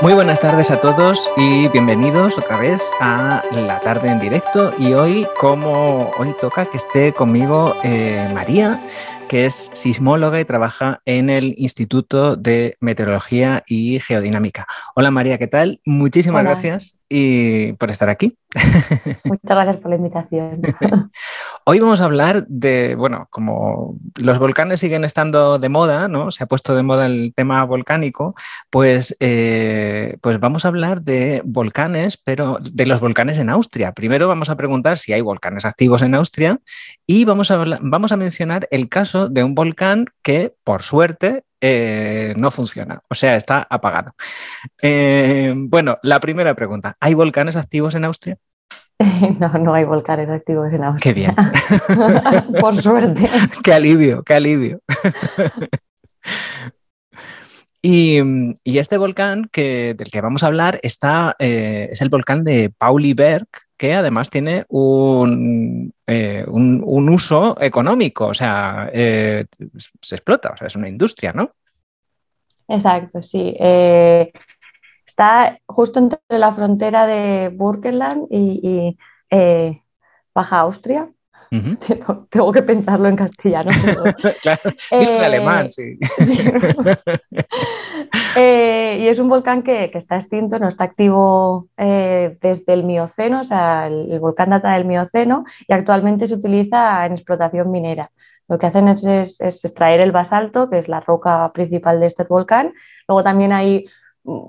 Muy buenas tardes a todos y bienvenidos otra vez a La Tarde en Directo. Y hoy, como hoy toca que esté conmigo eh, María, que es sismóloga y trabaja en el Instituto de Meteorología y Geodinámica. Hola María, ¿qué tal? Muchísimas gracias y por estar aquí. Muchas gracias por la invitación. Hoy vamos a hablar de, bueno, como los volcanes siguen estando de moda, ¿no? Se ha puesto de moda el tema volcánico, pues, eh, pues vamos a hablar de volcanes, pero de los volcanes en Austria. Primero vamos a preguntar si hay volcanes activos en Austria y vamos a, vamos a mencionar el caso de un volcán que, por suerte, eh, no funciona, o sea, está apagado. Eh, bueno, la primera pregunta, ¿hay volcanes activos en Austria? No, no hay volcanes activos en Austria. Qué bien. Por suerte. Qué alivio, qué alivio. Y, este volcán que, del que vamos a hablar está, eh, es el volcán de Pauliberg, que además tiene un, eh, un, uso económico, o sea, eh, se explota, o sea, es una industria, ¿no? Exacto, sí. Está justo entre la frontera de Burgenland y, eh, Baja Austria. tengo, que pensarlo en castellano. claro, en eh, alemán, sí. Eh, y es un volcán que, está extinto, no está activo desde el Mioceno, o sea, el, volcán data del Mioceno y actualmente se utiliza en explotación minera. Lo que hacen es extraer el basalto, que es la roca principal de este volcán. Luego también hay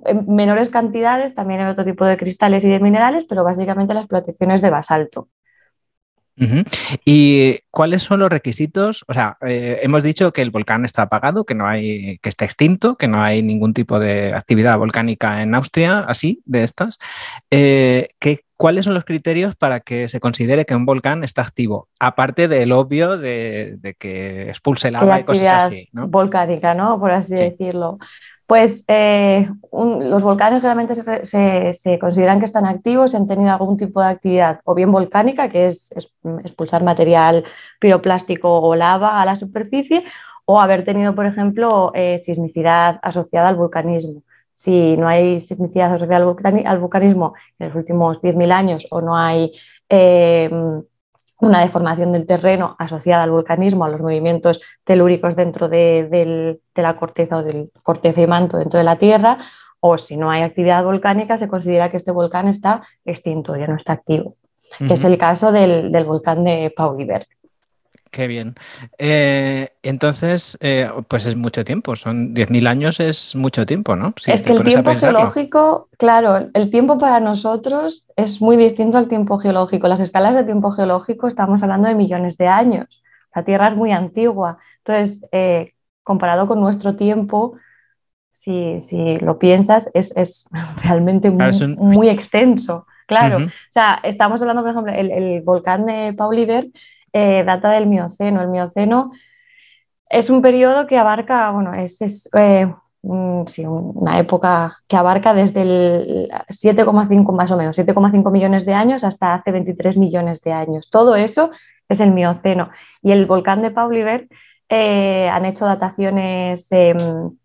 en menores cantidades, también en otro tipo de cristales y de minerales, pero básicamente las protecciones de basalto. ¿Y cuáles son los requisitos? O sea, eh, hemos dicho que el volcán está apagado, que no hay, que está extinto, que no hay ningún tipo de actividad volcánica en Austria, así, de estas. Eh, ¿Cuáles son los criterios para que se considere que un volcán está activo? Aparte del obvio de, que expulse lava y cosas así. Volcánica, ¿no? Por así decirlo. Pues eh, los volcanes realmente se, consideran que están activos, han tenido algún tipo de actividad, o bien volcánica, que es, mm, expulsar material piroplástico o lava a la superficie, o haber tenido, por ejemplo, eh, sismicidad asociada al vulcanismo. Si no hay sismicidad asociada al, vulcanismo en los últimos 10.000 años o no hay eh, una deformación del terreno asociada al volcanismo, a los movimientos telúricos dentro de, la corteza o del corteza y manto dentro de la Tierra, o si no hay actividad volcánica, se considera que este volcán está extinto, ya no está activo, que es el caso del, del volcán de Pauliberg. Qué bien. Eh, entonces, eh, pues es mucho tiempo, son 10.000 años es mucho tiempo, ¿no? es que el tiempo geológico, claro, el tiempo para nosotros es muy distinto al tiempo geológico. Las escalas de tiempo geológico estamos hablando de millones de años. La Tierra es muy antigua. Entonces, eh, comparado con nuestro tiempo, si, si lo piensas, es, realmente muy, extenso. Claro, o sea, estamos hablando, por ejemplo, el, el volcán de Pauliver eh, data del Mioceno. El Mioceno es un periodo que abarca, bueno, es, eh, una época que abarca desde el 7,5 más o menos, 7,5 millones de años hasta hace 23 millones de años. Todo eso es el Mioceno. Y el volcán de Paulibert eh, han hecho dataciones en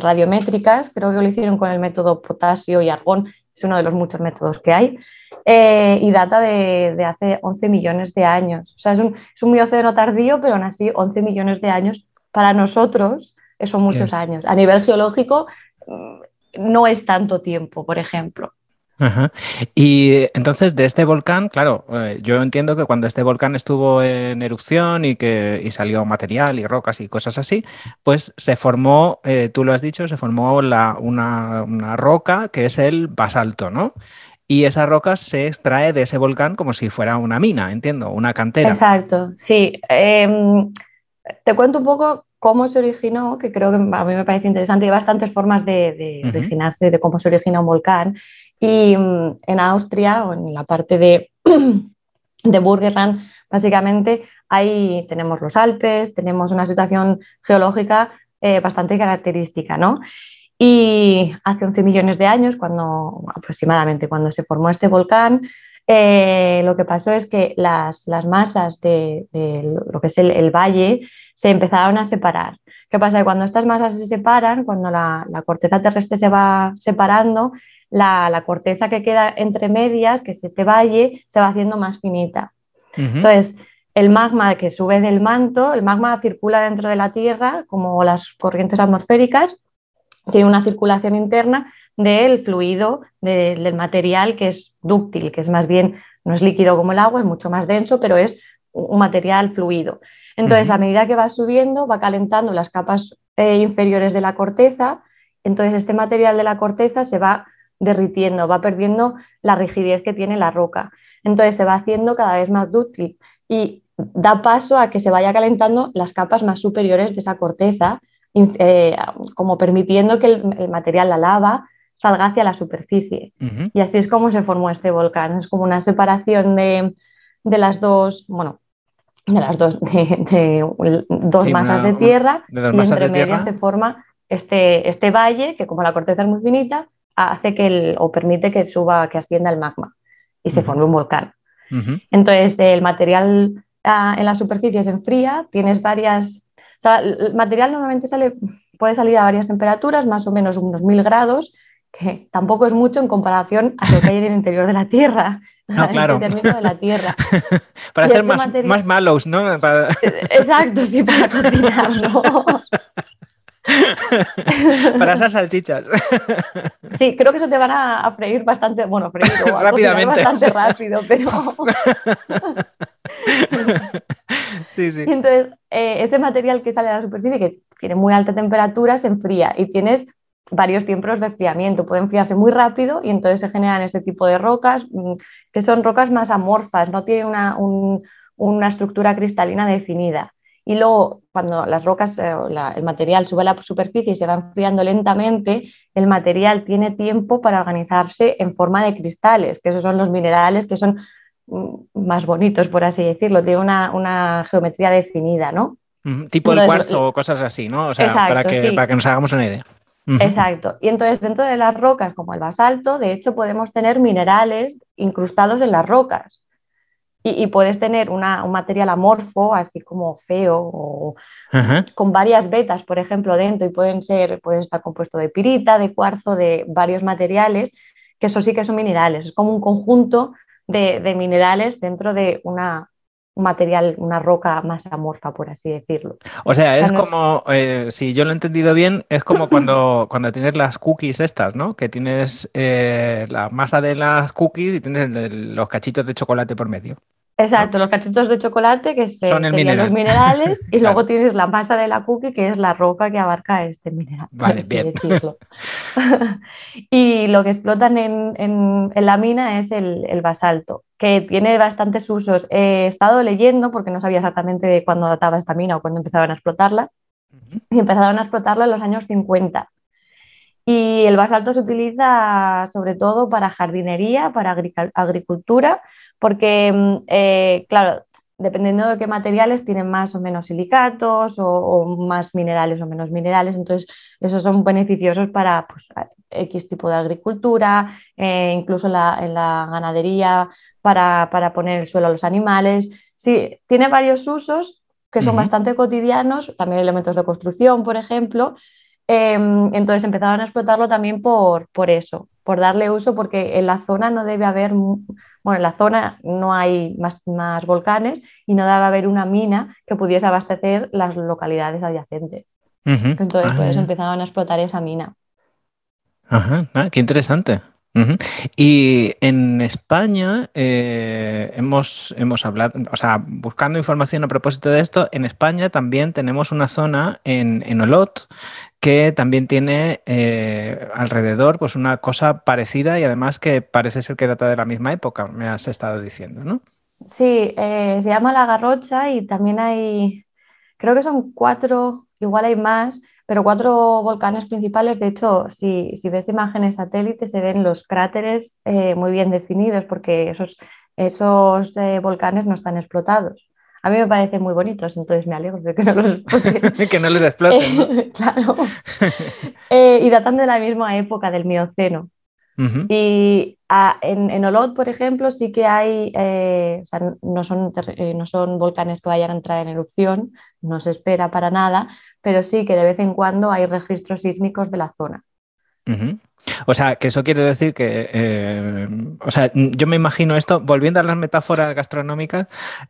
radiométricas, creo que lo hicieron con el método potasio y argón, es uno de los muchos métodos que hay, eh, y data de, hace 11 millones de años. O sea, es un, es mioceno tardío, pero aún así 11 millones de años para nosotros eh, son muchos años. A nivel geológico mm, no es tanto tiempo, por ejemplo. Ajá. Y entonces de este volcán, claro, eh, yo entiendo que cuando este volcán estuvo en erupción y que salió material y rocas y cosas así, pues se formó, eh, tú lo has dicho, se formó la, una, roca que es el basalto, ¿no? y esa roca se extrae de ese volcán como si fuera una mina, entiendo, una cantera. Exacto, sí. Em, te cuento un poco cómo se originó, que creo que a mí me parece interesante, hay bastantes formas de, originarse, de cómo se origina un volcán. Y mm, en Austria, o en la parte de, de Burgenland, básicamente ahí tenemos los Alpes, tenemos una situación geológica eh, bastante característica, ¿no? Y hace 11 millones de años, cuando aproximadamente cuando se formó este volcán, eh, lo que pasó es que las, masas de, lo que es el valle se empezaron a separar. ¿Qué pasa? cuando estas masas se separan, cuando la, corteza terrestre se va separando, la, corteza que queda entre medias, que es este valle, se va haciendo más finita. Entonces, el magma que sube del manto, el magma circula dentro de la Tierra, como las corrientes atmosféricas, tiene una circulación interna del fluido, del material que es dúctil, que es más bien, no es líquido como el agua, es mucho más denso, pero es un material fluido. Entonces, a medida que va subiendo, va calentando las capas eh, inferiores de la corteza, entonces este material de la corteza se va derritiendo, va perdiendo la rigidez que tiene la roca. Entonces se va haciendo cada vez más dúctil y da paso a que se vaya calentando las capas más superiores de esa corteza, eh, como permitiendo que el, material, la lava, salga hacia la superficie. Y así es como se formó este volcán. Es como una separación de, las dos, bueno, de las dos, dos masas de tierra y entre medias se forma este, este, valle que como la corteza es muy finita hace que el, o permite que suba, que ascienda el magma y se forme un volcán. Entonces el material ah, en la superficie se enfría, tienes varias, el material normalmente sale, puede salir a varias temperaturas, más o menos unos mil grados, que tampoco es mucho en comparación a lo que hay en el interior de la Tierra. No, claro. En de la Tierra. para hacer más, malos, ¿no? Exacto, sí, para cocinarlo. para esas salchichas. Sí, creo que eso te van a, freír bastante, bueno, freírlo Rápidamente. bastante rápido, pero... sí, sí. entonces, eh, ese material que sale a la superficie, que tiene muy alta temperatura, se enfría y tienes varios tiempos de enfriamiento. pueden enfriarse muy rápido y entonces se generan este tipo de rocas, mm, que son rocas más amorfas, no tienen una, estructura cristalina definida. Y luego, cuando las rocas, eh, el material sube a la superficie y se va enfriando lentamente, el material tiene tiempo para organizarse en forma de cristales, que esos son los minerales que son mm, más bonitos, por así decirlo, tiene una, geometría definida, ¿no? Tipo de el cuarzo o cosas así, ¿no? O sea, para, que, para que nos hagamos una idea. Exacto. Y entonces dentro de las rocas, como el basalto, de hecho podemos tener minerales incrustados en las rocas. Y, puedes tener una, un material amorfo, así como feo, o con varias vetas, por ejemplo, dentro, y pueden ser, pueden estar compuesto de pirita, de cuarzo, de varios materiales, que eso sí que son minerales. Es como un conjunto de, de minerales dentro de una, material, una roca más amorfa, por así decirlo. O sea, es como, eh, si yo lo he entendido bien, es como cuando, cuando tienes las cookies estas, ¿no? Que tienes eh, la masa de las cookies y tienes los cachitos de chocolate por medio. Exacto, los cachitos de chocolate que se, son los minerales y luego tienes la masa de la cookie que es la roca que abarca este mineral. Vale, bien. y lo que explotan en, la mina es el, basalto, que tiene bastantes usos. He estado leyendo porque no sabía exactamente cuándo databa esta mina o cuándo empezaban a explotarla. Y empezaron a explotarla en los años 50. Y el basalto se utiliza sobre todo para jardinería, para agricultura porque, mm, eh, claro, dependiendo de qué materiales, tienen más o menos silicatos o, más minerales o menos minerales. Entonces, esos son beneficiosos para pues, X tipo de agricultura, eh, incluso en la, ganadería, para, poner el suelo a los animales. Sí, tiene varios usos que son bastante cotidianos, también elementos de construcción, por ejemplo. Em, entonces empezaron a explotarlo también por, por eso, por darle uso, porque en la zona no debe haber bueno, en la zona no hay más, volcanes y no daba a haber una mina que pudiese abastecer las localidades adyacentes. Entonces, pues, ah, empezaron a explotar esa mina. Ajá, ah, qué interesante. Y en España eh, hemos, hemos hablado, o sea, buscando información a propósito de esto, en España también tenemos una zona en, en Olot que también tiene eh, alrededor pues una cosa parecida y además que parece ser que data de la misma época, me has estado diciendo, ¿no? Sí, eh, se llama La Garrocha y también hay, creo que son cuatro, igual hay más, pero cuatro volcanes principales. De hecho, si, ves imágenes satélites, se ven los cráteres eh, muy bien definidos porque esos, esos volcanes no están explotados. A mí me parecen muy bonitos, entonces me alegro de que no los exploten. claro. Eh, y datan de la misma época del Mioceno. Y en, en, Olot, por ejemplo, sí que hay, eh, o sea, no son, eh, no son volcanes que vayan a entrar en erupción, no se espera para nada, pero sí que de vez en cuando hay registros sísmicos de la zona. O sea, que eso quiere decir que, eh, o sea, yo me imagino esto, volviendo a las metáforas gastronómicas,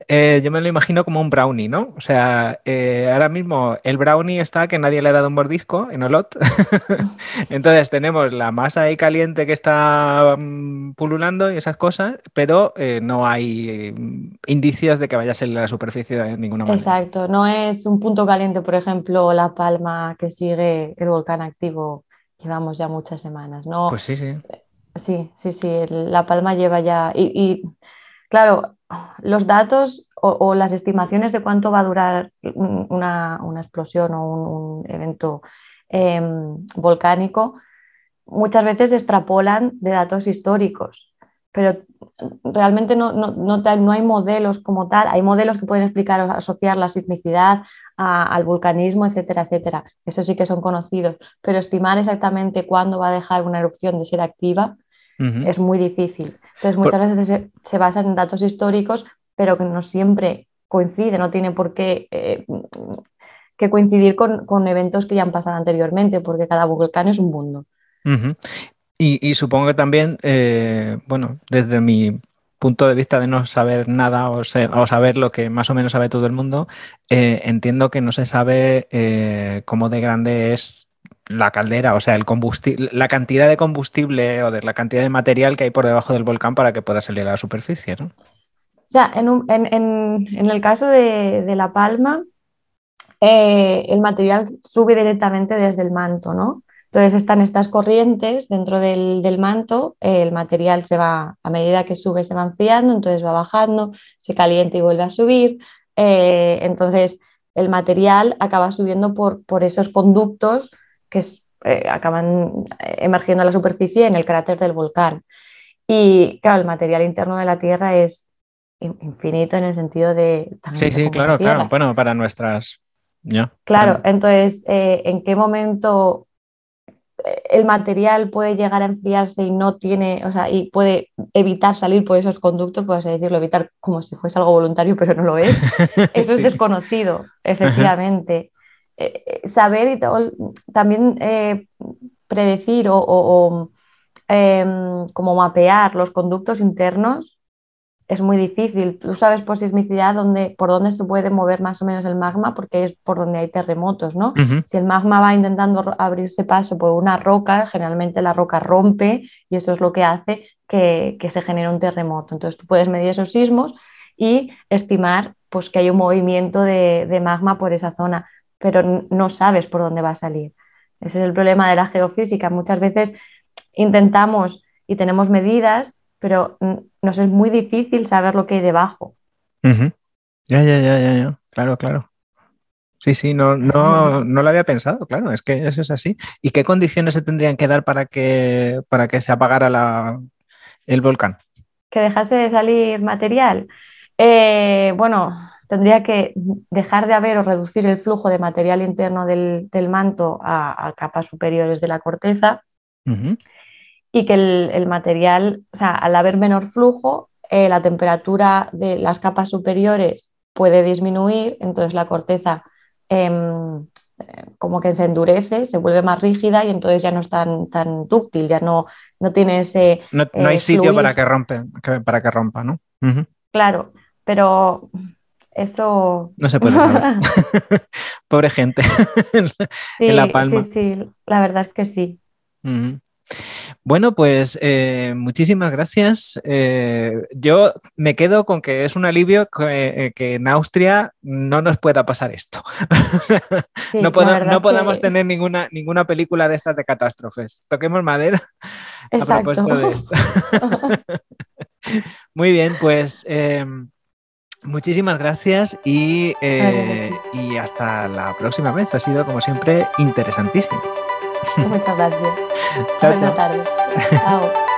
eh, yo me lo imagino como un brownie, ¿no? O sea, eh, ahora mismo el brownie está que nadie le ha dado un mordisco en Olot. Entonces tenemos la masa ahí caliente que está mm, pululando y esas cosas, pero no hay mm, indicios de que vaya a ser la superficie de ninguna manera. Exacto, no es un punto caliente, por ejemplo, La Palma que sigue el volcán activo llevamos ya muchas semanas, ¿no? Pues sí, sí. Eh, sí, sí, sí, La Palma lleva ya... Y, claro, los datos o, las estimaciones de cuánto va a durar una, explosión o un, evento em, volcánico muchas veces extrapolan de datos históricos pero mm, realmente no, no, hay modelos como tal, hay modelos que pueden explicar o asociar la sismicidad al vulcanismo, etcétera, etcétera. Eso sí que son conocidos, pero estimar exactamente cuándo va a dejar una erupción de ser activa es muy difícil. Entonces muchas veces se, basan en datos históricos, pero que no siempre coinciden, no tiene por qué eh, que coincidir con, eventos que ya han pasado anteriormente, porque cada volcán es un mundo. Y, supongo que también, eh, bueno, desde mi punto de vista de no saber nada o, saber lo que más o menos sabe todo el mundo, eh, entiendo que no se sabe eh, cómo de grande es la caldera, o sea, el combustible, la cantidad de combustible o de la cantidad de material que hay por debajo del volcán para que pueda salir a la superficie, ¿no? O sea, en, el caso de, La Palma, el material sube directamente desde el manto, ¿no? Entonces están estas corrientes dentro del, manto, eh, el material se va, a medida que sube se va enfriando, entonces va bajando, se calienta y vuelve a subir. Eh, entonces el material acaba subiendo por, por esos conductos que eh, acaban emergiendo a la superficie en el cráter del volcán. Y claro, el material interno de la Tierra es infinito en el sentido de... Sí, sí, claro, claro. Bueno, para nuestras... claro, entonces, ¿en qué momento el material puede llegar a enfriarse y no tiene, o sea, y puede evitar salir por esos conductos, puedes decirlo, evitar como si fuese algo voluntario, pero no lo es. Eso es desconocido, efectivamente. Eh, eh, saber y también eh, predecir o, em, como mapear los conductos internos es muy difícil. Tú sabes por sismicidad dónde, por dónde se puede mover más o menos el magma, porque es por donde hay terremotos, ¿no? Si el magma va intentando abrirse paso por una roca, generalmente la roca rompe y eso es lo que hace que, se genere un terremoto. Entonces tú puedes medir esos sismos y estimar pues, que hay un movimiento de, de magma por esa zona, pero no sabes por dónde va a salir. Ese es el problema de la geofísica. Muchas veces intentamos y tenemos medidas pero mm, nos es muy difícil saber lo que hay debajo. Ya, ya, ya, ya, ya. Claro, claro. Sí, sí, no, no, mm. no lo había pensado, claro, es que eso es así. ¿Y qué condiciones se tendrían que dar para que, para que se apagara el volcán? Que dejase de salir material. Eh, bueno, tendría que dejar de haber o reducir el flujo de material interno del, manto a, capas superiores de la corteza y que el, material, o sea, al haber menor flujo, eh, la temperatura de las capas superiores puede disminuir, entonces la corteza em, eh, como que se endurece, se vuelve más rígida y entonces ya no es tan, tan ya no, no tiene ese... No, eh, hay sitio para que, rompe, para que rompa, ¿no? Claro, pero eso... No se puede. Pobre gente. sí, en la palma. Sí, sí, la verdad es que sí. Bueno, pues eh, muchísimas gracias. Eh, yo me quedo con que es un alivio que, eh, en Austria no nos pueda pasar esto. no, podemos podamos tener ninguna, ninguna película de estas de catástrofes. Toquemos madera a propósito de esto. Muy bien, pues muchísimas gracias y, gracias y hasta la próxima vez. Ha sido, como siempre, interesantísimo. Muchas gracias. chao, Buena chao. tarde. Chao.